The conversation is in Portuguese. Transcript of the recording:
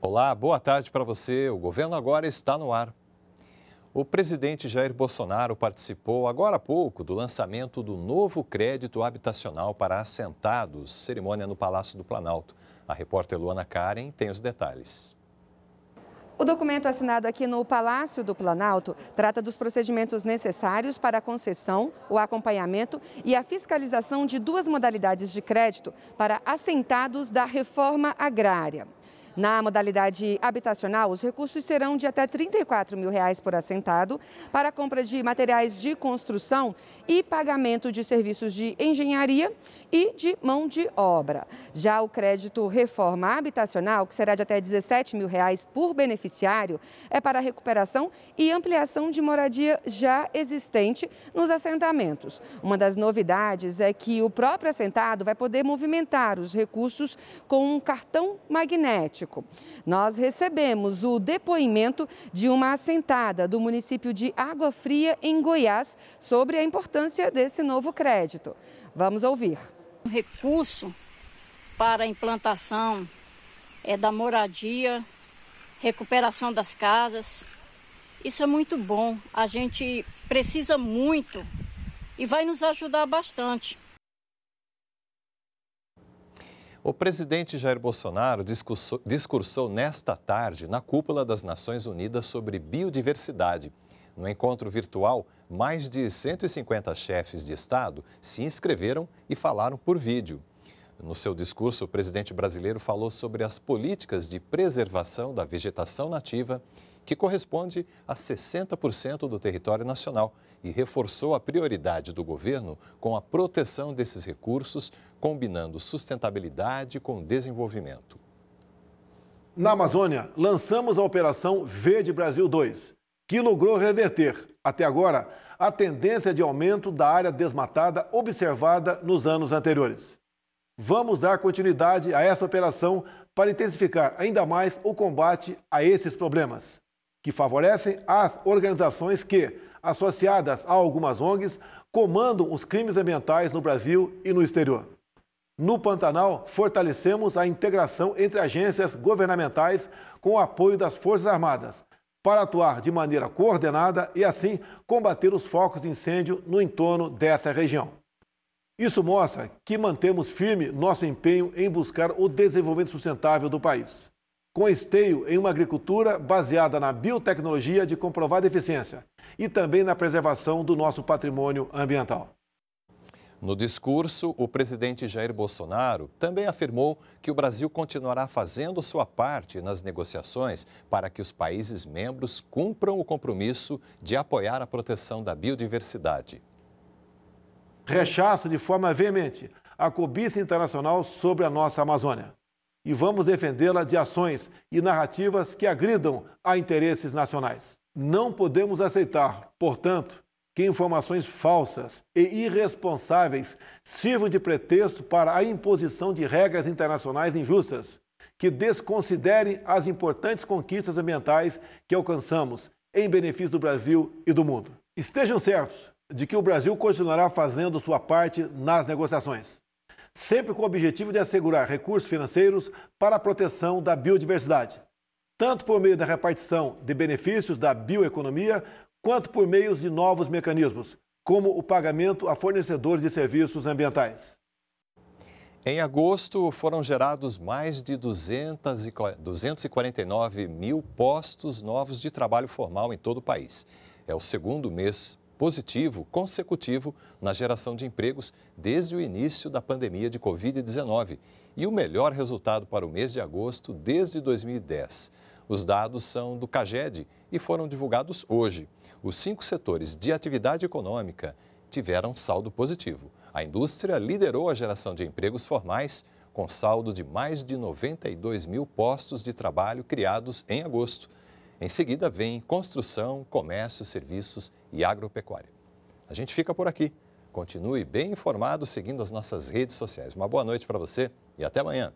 Olá, boa tarde para você. O governo agora está no ar. O presidente Jair Bolsonaro participou agora há pouco do lançamento do novo crédito habitacional para assentados, cerimônia no Palácio do Planalto. A repórter Luana Karen tem os detalhes. O documento assinado aqui no Palácio do Planalto trata dos procedimentos necessários para a concessão, o acompanhamento e a fiscalização de duas modalidades de crédito para assentados da reforma agrária. Na modalidade habitacional, os recursos serão de até R$ 34 mil reais por assentado para compra de materiais de construção e pagamento de serviços de engenharia e de mão de obra. Já o crédito reforma habitacional, que será de até R$ 17 mil reais por beneficiário, é para recuperação e ampliação de moradia já existente nos assentamentos. Uma das novidades é que o próprio assentado vai poder movimentar os recursos com um cartão magnético. Nós recebemos o depoimento de uma assentada do município de Água Fria, em Goiás, sobre a importância desse novo crédito. Vamos ouvir. Um recurso para a implantação é da moradia, recuperação das casas. Isso é muito bom. A gente precisa muito e vai nos ajudar bastante. O presidente Jair Bolsonaro discursou, discursou nesta tarde na cúpula das Nações Unidas sobre biodiversidade. No encontro virtual, mais de 150 chefes de Estado se inscreveram e falaram por vídeo. No seu discurso, o presidente brasileiro falou sobre as políticas de preservação da vegetação nativa, que corresponde a 60% do território nacional, e reforçou a prioridade do governo com a proteção desses recursos, combinando sustentabilidade com desenvolvimento. Na Amazônia, lançamos a Operação Verde Brasil 2, que logrou reverter, até agora, a tendência de aumento da área desmatada observada nos anos anteriores. Vamos dar continuidade a essa operação para intensificar ainda mais o combate a esses problemas, que favorecem as organizações que, associadas a algumas ONGs, comandam os crimes ambientais no Brasil e no exterior. No Pantanal, fortalecemos a integração entre agências governamentais com o apoio das Forças Armadas, para atuar de maneira coordenada e, assim, combater os focos de incêndio no entorno dessa região. Isso mostra que mantemos firme nosso empenho em buscar o desenvolvimento sustentável do país, com esteio em uma agricultura baseada na biotecnologia de comprovada eficiência e também na preservação do nosso patrimônio ambiental. No discurso, o presidente Jair Bolsonaro também afirmou que o Brasil continuará fazendo sua parte nas negociações para que os países membros cumpram o compromisso de apoiar a proteção da biodiversidade rechaço de forma veemente a cobiça internacional sobre a nossa Amazônia. E vamos defendê-la de ações e narrativas que agridam a interesses nacionais. Não podemos aceitar, portanto, que informações falsas e irresponsáveis sirvam de pretexto para a imposição de regras internacionais injustas, que desconsiderem as importantes conquistas ambientais que alcançamos em benefício do Brasil e do mundo. Estejam certos de que o Brasil continuará fazendo sua parte nas negociações, sempre com o objetivo de assegurar recursos financeiros para a proteção da biodiversidade, tanto por meio da repartição de benefícios da bioeconomia, quanto por meio de novos mecanismos, como o pagamento a fornecedores de serviços ambientais. Em agosto, foram gerados mais de 249 mil postos novos de trabalho formal em todo o país. É o segundo mês positivo consecutivo na geração de empregos desde o início da pandemia de Covid-19 e o melhor resultado para o mês de agosto desde 2010. Os dados são do CAGED e foram divulgados hoje. Os cinco setores de atividade econômica tiveram saldo positivo. A indústria liderou a geração de empregos formais, com saldo de mais de 92 mil postos de trabalho criados em agosto em seguida, vem construção, comércio, serviços e agropecuária. A gente fica por aqui. Continue bem informado seguindo as nossas redes sociais. Uma boa noite para você e até amanhã.